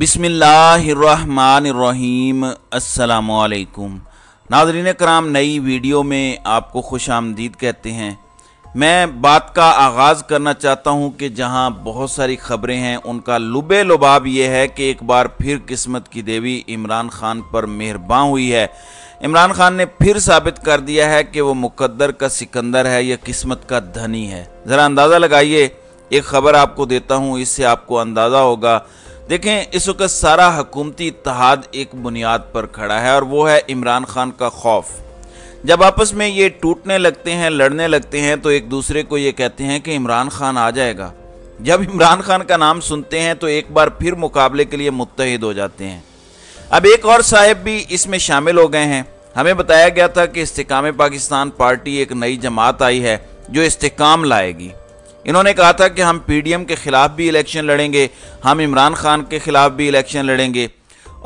बिसमीम अल्लाम नाजरीन कराम नई वीडियो में आपको खुश आमदीद कहते हैं मैं बात का आगाज़ करना चाहता हूं कि जहां बहुत सारी खबरें हैं उनका लुबे लुबाब यह है कि एक बार फिर किस्मत की देवी इमरान खान पर मेहरबान हुई है इमरान खान ने फिर साबित कर दिया है कि वो मुकद्दर का सिकंदर है या किस्मत का धनी है ज़रा अंदाज़ा लगाइए एक खबर आपको देता हूँ इससे आपको अंदाज़ा होगा देखें इस वक्त सारा हकूमती इतिहाद एक बुनियाद पर खड़ा है और वो है इमरान खान का खौफ जब आपस में ये टूटने लगते हैं लड़ने लगते हैं तो एक दूसरे को ये कहते हैं कि इमरान खान आ जाएगा जब इमरान खान का नाम सुनते हैं तो एक बार फिर मुकाबले के लिए मुतहद हो जाते हैं अब एक और साहब भी इसमें शामिल हो गए हैं हमें बताया गया था कि इस्तेकाम पाकिस्तान पार्टी एक नई जमात आई है जो इस्तेकाम लाएगी इन्होंने कहा था कि हम पीडीएम के ख़िलाफ़ भी इलेक्शन लड़ेंगे हम इमरान खान के ख़िलाफ़ भी इलेक्शन लड़ेंगे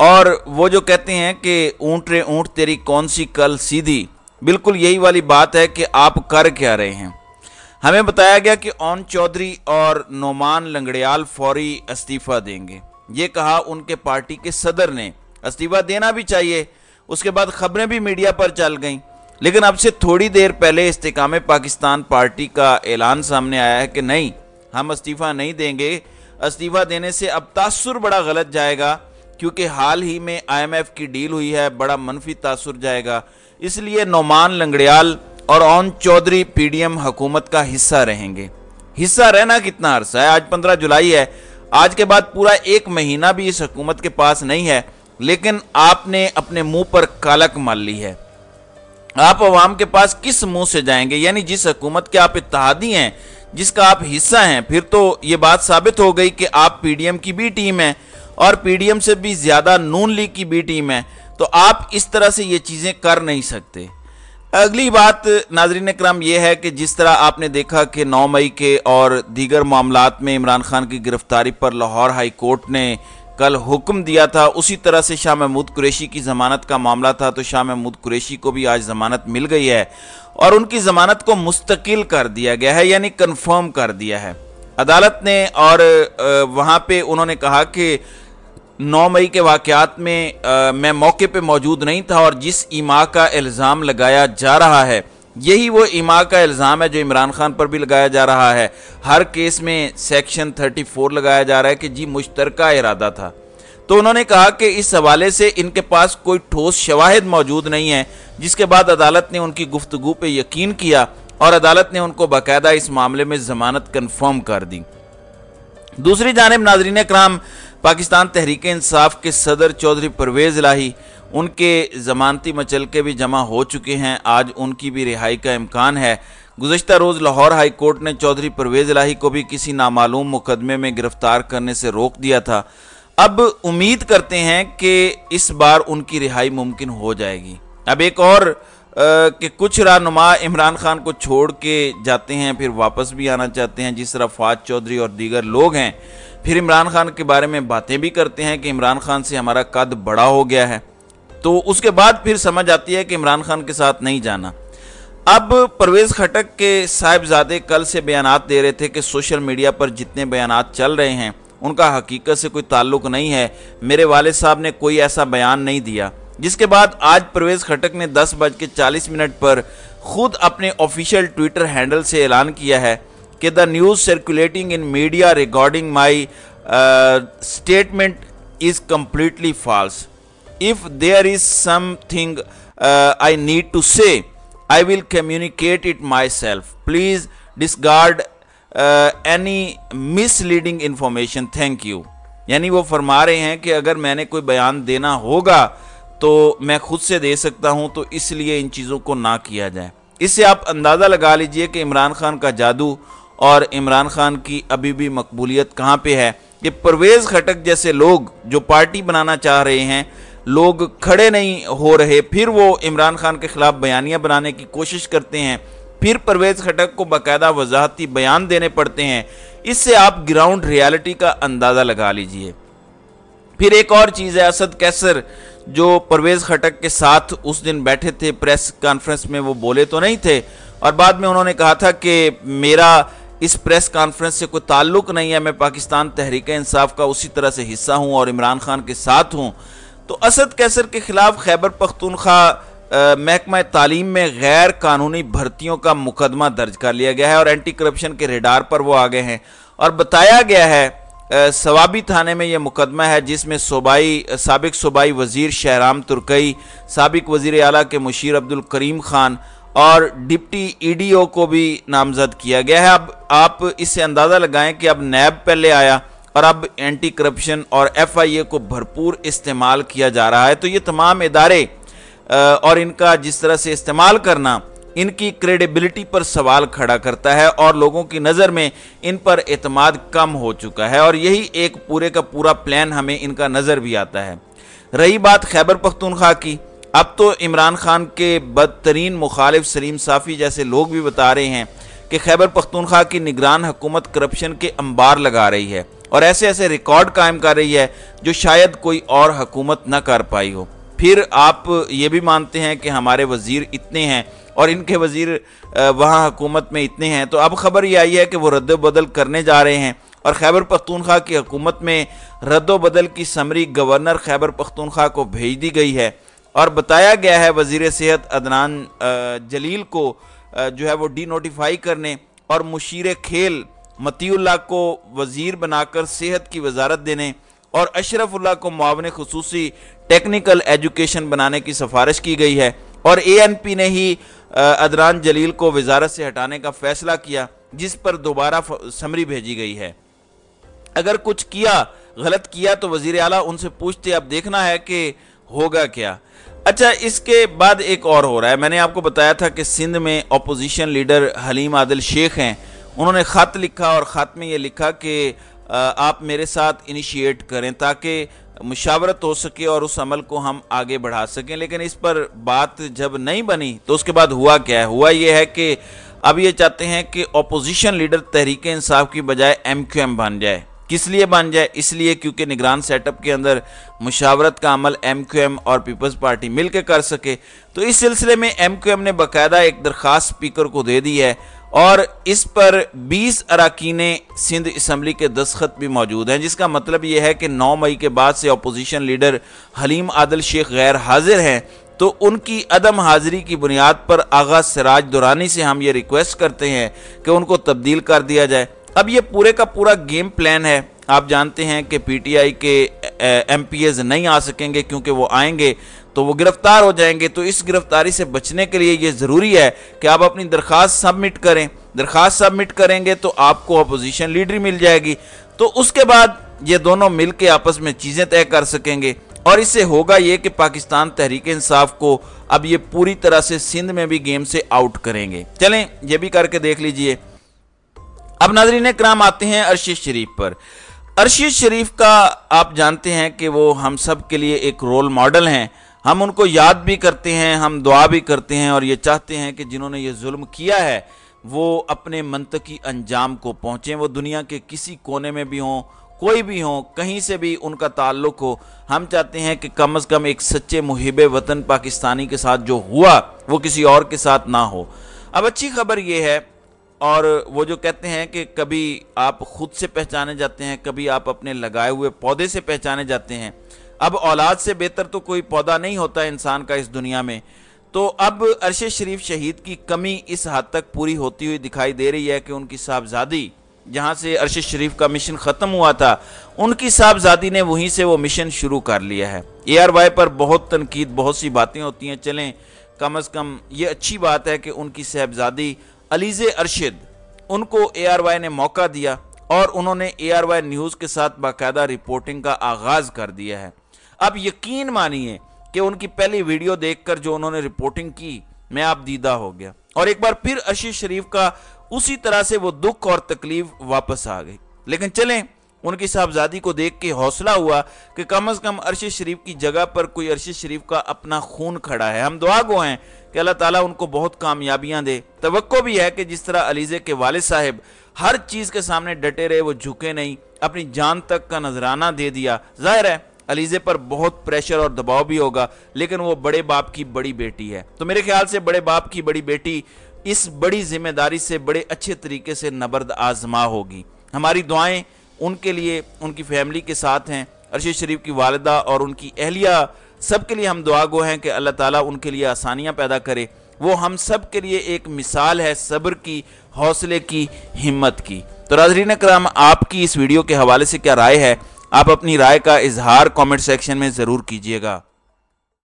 और वो जो कहते हैं कि ऊँट रे ऊँट तेरी कौन सी कल सीधी बिल्कुल यही वाली बात है कि आप कर क्या रहे हैं हमें बताया गया कि ओन चौधरी और नोमान लंगड़ियाल फौरी इस्तीफ़ा देंगे ये कहा उनके पार्टी के सदर ने इस्तीफ़ा देना भी चाहिए उसके बाद खबरें भी मीडिया पर चल गईं लेकिन अब से थोड़ी देर पहले इस्तेकाम पाकिस्तान पार्टी का ऐलान सामने आया है कि नहीं हम इस्तीफ़ा नहीं देंगे इस्तीफ़ा देने से अब तासुर बड़ा गलत जाएगा क्योंकि हाल ही में आईएमएफ की डील हुई है बड़ा मनफी तासुर जाएगा इसलिए नौमान लंगड़ियाल और ओन चौधरी पीडीएम हुकूमत का हिस्सा रहेंगे हिस्सा रहना कितना अरसा है आज पंद्रह जुलाई है आज के बाद पूरा एक महीना भी इस हकूमत के पास नहीं है लेकिन आपने अपने मुंह पर कालक मार ली है आप अवाम के पास किस मुंह से जाएंगे यानी जिस हकूमत के आप इतिहादी हैं जिसका आप हिस्सा हैं फिर तो ये बात साबित हो गई कि आप पीडीएम की भी टीम है और पीडीएम से भी ज़्यादा नून लीग की भी टीम है तो आप इस तरह से ये चीज़ें कर नहीं सकते अगली बात नाजरीन कराम यह है कि जिस तरह आपने देखा कि 9 मई के और दीगर मामला में इमरान खान की गिरफ्तारी पर लाहौर हाई कोर्ट ने कल हुक्म दिया था उसी तरह से शाह महमूद कुरैशी की ज़मानत का मामला था तो शाह महमूद कुरैशी को भी आज ज़मानत मिल गई है और उनकी ज़मानत को मुस्तकिल कर दिया गया है यानी कन्फर्म कर दिया है अदालत ने और वहाँ पे उन्होंने कहा कि 9 मई के वाक़ात में मैं मौके पे मौजूद नहीं था और जिस ईमा का इल्ज़ाम लगाया जा रहा है यही वो इमा का इल्ज़ाम है जो इमरान खान पर भी लगाया जा रहा है हर केस में सेक्शन 34 लगाया जा रहा है कि जी मुश्तर इरादा था तो उन्होंने कहा कि इस हवाले से इनके पास कोई ठोस शवाहद मौजूद नहीं है जिसके बाद अदालत ने उनकी गुफ्तगु पर यकीन किया और अदालत ने उनको बाकायदा इस मामले में जमानत कन्फर्म कर दी दूसरी जानब नाजरीन कराम पाकिस्तान तहरीक इंसाफ के सदर चौधरी परवेज़ लाही उनके ज़मानती मचल के भी जमा हो चुके हैं आज उनकी भी रिहाई का इम्कान है गुजशत रोज़ लाहौर हाई कोर्ट ने चौधरी परवेज़ लाही को भी किसी नामालूम मुकदमे में गिरफ्तार करने से रोक दिया था अब उम्मीद करते हैं कि इस बार उनकी रिहाई मुमकिन हो जाएगी अब एक और कि कुछ रानुमा इमरान खान को छोड़ के जाते हैं फिर वापस भी आना चाहते हैं जिस तरह फाज चौधरी और दीगर लोग हैं फिर इमरान खान के बारे में बातें भी करते हैं कि इमरान खान से हमारा कद बड़ा हो गया है तो उसके बाद फिर समझ आती है कि इमरान खान के साथ नहीं जाना अब परवेज़ खटक के साहिबजादे कल से बयान दे रहे थे कि सोशल मीडिया पर जितने बयान चल रहे हैं उनका हकीकत से कोई ताल्लुक नहीं है मेरे वाले साहब ने कोई ऐसा बयान नहीं दिया जिसके बाद आज परवेज़ खटक ने दस बज के चालीस मिनट पर खुद अपने ऑफिशियल ट्विटर हैंडल से ऐलान किया है कि the news circulating in media regarding my statement is completely false if there is something I need to say I will communicate it myself please disregard any misleading information thank you यानी वो फरमा रहे हैं कि अगर मैंने कोई बयान देना होगा तो मैं खुद से दे सकता हूं तो इसलिए इन चीज़ों को ना किया जाए इससे आप अंदाज़ा लगा लीजिए कि इमरान खान का जादू और इमरान खान की अभी भी मकबूलियत कहाँ पे है कि परवेज़ खटक जैसे लोग जो पार्टी बनाना चाह रहे हैं लोग खड़े नहीं हो रहे फिर वो इमरान खान के खिलाफ बयानियाँ बनाने की कोशिश करते हैं फिर परवेज़ खटक को बाकायदा वजाहती बयान देने पड़ते हैं इससे आप ग्राउंड रियलिटी का अंदाज़ा लगा लीजिए फिर एक और चीज़ है असद कैसर जो परवेज़ खटक के साथ उस दिन बैठे थे प्रेस कॉन्फ्रेंस में वो बोले तो नहीं थे और बाद में उन्होंने कहा था कि मेरा इस प्रेस कॉन्फ्रेंस से कोई ताल्लुक नहीं है मैं पाकिस्तान तहरीक इंसाफ का उसी तरह से हिस्सा हूँ और इमरान खान के साथ हूँ तो असद कैसर के खिलाफ खैबर पख्तूनख्वा महकमा तालीम में गैर कानूनी भर्तियों का मुकदमा दर्ज कर लिया गया है और एंटी करप्शन के रेडार पर वो आ गए हैं और बताया गया है सवाबी थाने में यह मुकदमा है जिसमें सूबाई सबक सूबाई वजीर शहराम तुर्कई सबक वजीर अला के मुशीर अब्दुल करीम खान और डिप्टी ईडीओ को भी नामजद किया गया है अब आप इससे अंदाज़ा लगाएं कि अब नैब पहले आया और अब एंटी करप्शन और ए को भरपूर इस्तेमाल किया जा रहा है तो ये तमाम इदारे और इनका जिस तरह से इस्तेमाल करना इनकी क्रेडिबिलिटी पर सवाल खड़ा करता है और लोगों की नज़र में इन पर अतमाद कम हो चुका है और यही एक पूरे का पूरा प्लान हमें इनका नज़र भी आता है रही बात खैबर पख्तूनख्वा की अब तो इमरान खान के बदतरीन मुखालिफ सलीम साफ़ी जैसे लोग भी बता रहे हैं कि खैबर पख्तूनख्वा की निगरान हुकूमत करप्शन के अंबार लगा रही है और ऐसे ऐसे रिकॉर्ड कायम कर रही है जो शायद कोई और हकूमत न कर पाई हो फिर आप ये भी मानते हैं कि हमारे वज़ीर इतने हैं और इनके वज़ीर वहाँ हकूमत में इतने हैं तो अब खबर ये आई है कि वो रद्द बदल करने जा रहे हैं और खैबर पख्तूनख्वा की हकूमत में रद्द बदल की समरी गवर्नर खैबर पख्तूनख्वा को भेज दी गई है और बताया गया है वज़ी सेहत अदनान जलील को जो है वो डी नोटिफाई करने और मुशीर खेल मतीउल्ला को वजीर बनाकर सेहत की वजारत देने और अशरफुल्ला को मावन खसूसी टेक्निकल एजुकेशन बनाने की सिफारिश की गई है और ए एन पी ने ही अदरान जलील को वजारत से हटाने का फैसला किया जिस पर दोबारा समरी भेजी गई है अगर कुछ किया गलत किया तो वजीर अला उनसे पूछते अब देखना है कि होगा क्या अच्छा इसके बाद एक और हो रहा है मैंने आपको बताया था कि सिंध में अपोजिशन लीडर हलीम आदिल शेख हैं उन्होंने ख़त लिखा और ख़त में ये लिखा कि आप मेरे साथ इनिशिएट करें ताकि मुशावरत हो सके और उस अमल को हम आगे बढ़ा सकें लेकिन इस पर बात जब नहीं बनी तो उसके बाद हुआ क्या है हुआ यह है कि अब ये चाहते हैं कि अपोजिशन लीडर तहरीक इंसाफ की बजाय एम क्यू एम बन जाए किस लिए बन जाए इसलिए क्योंकि निगरान सेटअप के अंदर मुशावरत का अमल एम क्यू एम और पीपल्स पार्टी के कर सके तो इस सिलसिले में एम क्यू एम ने बाकायदा एक दरख्वास्त स्पीकर को दे दी है और इस पर 20 अरकान सिंध इसम्बली के दस्खत भी मौजूद हैं जिसका मतलब यह है कि 9 मई के बाद से अपोजिशन लीडर हलीम आदिल शेख गैर हाजिर हैं तो उनकी अदम हाजिरी की बुनियाद पर आगा सराज दुरानी से हम ये रिक्वेस्ट करते हैं कि उनको तब्दील कर दिया जाए अब ये पूरे का पूरा गेम प्लान है आप जानते हैं कि पीटीआई के एम नहीं आ सकेंगे क्योंकि वो आएंगे तो वो गिरफ्तार हो जाएंगे तो इस गिरफ्तारी से बचने के लिए ये ज़रूरी है कि आप अपनी दरख्वास्त सबमिट करें दरख्वास्त सबमिट करेंगे तो आपको अपोजिशन लीडर मिल जाएगी तो उसके बाद ये दोनों मिल के आपस में चीज़ें तय कर सकेंगे और इससे होगा ये कि पाकिस्तान तहरीक इंसाफ को अब ये पूरी तरह से सिंध में भी गेम से आउट करेंगे चलें यह भी करके देख लीजिए अब नाजरीन कराम आते हैं अरशद शरीफ पर अरशद शरीफ का आप जानते हैं कि वो हम सब के लिए एक रोल मॉडल हैं हम उनको याद भी करते हैं हम दुआ भी करते हैं और ये चाहते हैं कि जिन्होंने ये जुल्म किया है वो अपने मनतकी अंजाम को पहुँचें वो दुनिया के किसी कोने में भी हों कोई भी हो कहीं से भी उनका ताल्लुक हो हम चाहते हैं कि कम अज़ कम एक सच्चे मुहिब वतन पाकिस्तानी के साथ जो हुआ वो किसी और के साथ ना हो अब अच्छी खबर ये है और वो जो कहते हैं कि कभी आप खुद से पहचाने जाते हैं कभी आप अपने लगाए हुए पौधे से पहचाने जाते हैं अब औलाद से बेहतर तो कोई पौधा नहीं होता इंसान का इस दुनिया में तो अब अरश शरीफ शहीद की कमी इस हद तक पूरी होती हुई दिखाई दे रही है कि उनकी साहबजादी जहाँ से अरश शरीफ का मिशन ख़त्म हुआ था उनकी साहबजादी ने वहीं से वो मिशन शुरू कर लिया है ए आर वाई पर बहुत तनकीद बहुत सी बातें होती हैं चलें कम अज़ कम ये अच्छी बात है कि उनकी साहबजादी अलीजे अरशद उनको ए ने मौका दिया और उन्होंने ए न्यूज़ के साथ बाकायदा रिपोर्टिंग का आगाज़ कर दिया है अब यकीन मानिए कि उनकी पहली वीडियो देखकर जो उन्होंने रिपोर्टिंग की मैं आप दीदा हो गया और एक बार फिर अशीष शरीफ का उसी तरह से वो दुख और तकलीफ वापस आ गई लेकिन चलें उनकी साहबजादी को देख के हौसला हुआ कि कम अज़ कम अरश शरीफ की जगह पर कोई अरश शरीफ का अपना खून खड़ा है हम दुआ गो हैं कि अल्लाह ताला उनको बहुत कामयाबियां दे तो भी है कि जिस तरह अलीज़े के वाले साहब हर चीज़ के सामने डटे रहे वो झुके नहीं अपनी जान तक का नजराना दे दिया जाहिर है अलीजे पर बहुत प्रेशर और दबाव भी होगा लेकिन वो बड़े बाप की बड़ी बेटी है तो मेरे ख्याल से बड़े बाप की बड़ी बेटी इस बड़ी जिम्मेदारी से बड़े अच्छे तरीके से नबर्द आजमा होगी हमारी दुआएं उनके लिए उनकी फैमिली के साथ हैं अरशद शरीफ की वालदा और उनकी अहलिया सब के लिए हम दुआ गो हैं कि अल्लाह ताला उनके लिए आसानियाँ पैदा करे वो हम सब के लिए एक मिसाल है सब्र की हौसले की हिम्मत की तो नाजरीन कराम आपकी इस वीडियो के हवाले से क्या राय है आप अपनी राय का इजहार कमेंट सेक्शन में ज़रूर कीजिएगा